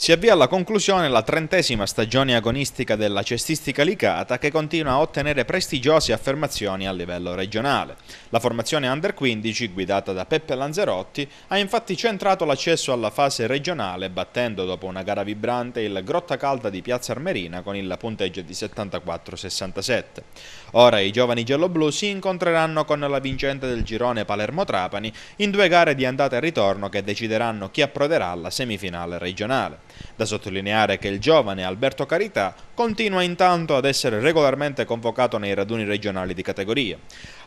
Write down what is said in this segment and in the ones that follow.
Si avvia alla conclusione la trentesima stagione agonistica della cestistica licata che continua a ottenere prestigiose affermazioni a livello regionale. La formazione Under 15, guidata da Peppe Lanzerotti, ha infatti centrato l'accesso alla fase regionale battendo dopo una gara vibrante il Grotta Calda di Piazza Armerina con il punteggio di 74-67. Ora i giovani gialloblu si incontreranno con la vincente del girone Palermo-Trapani in due gare di andata e ritorno che decideranno chi approderà alla semifinale regionale. Da sottolineare che il giovane Alberto Carità continua intanto ad essere regolarmente convocato nei raduni regionali di categoria.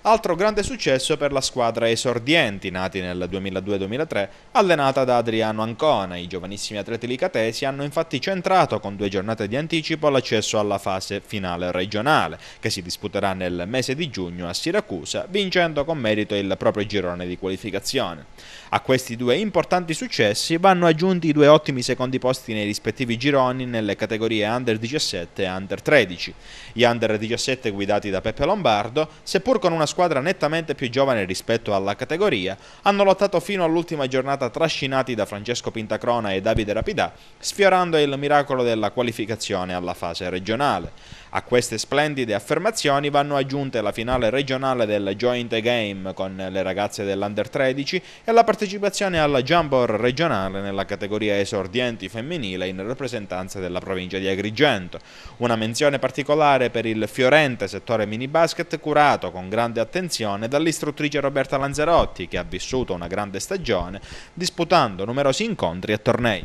Altro grande successo per la squadra esordienti, nati nel 2002-2003, allenata da Adriano Ancona. I giovanissimi atleti licatesi hanno infatti centrato con due giornate di anticipo l'accesso alla fase finale regionale, che si disputerà nel mese di giugno a Siracusa, vincendo con merito il proprio girone di qualificazione. A questi due importanti successi vanno aggiunti i due ottimi secondi posti nei rispettivi gironi nelle categorie under 17 17 Under 13. Gli Under 17 guidati da Peppe Lombardo, seppur con una squadra nettamente più giovane rispetto alla categoria, hanno lottato fino all'ultima giornata trascinati da Francesco Pintacrona e Davide Rapidà, sfiorando il miracolo della qualificazione alla fase regionale. A queste splendide affermazioni vanno aggiunte la finale regionale del Joint Game con le ragazze dell'Under 13 e la partecipazione alla Jambor regionale nella categoria esordienti femminile in rappresentanza della provincia di Agrigento, una menzione particolare per il fiorente settore mini basket curato con grande attenzione dall'istruttrice Roberta Lanzarotti che ha vissuto una grande stagione disputando numerosi incontri e tornei.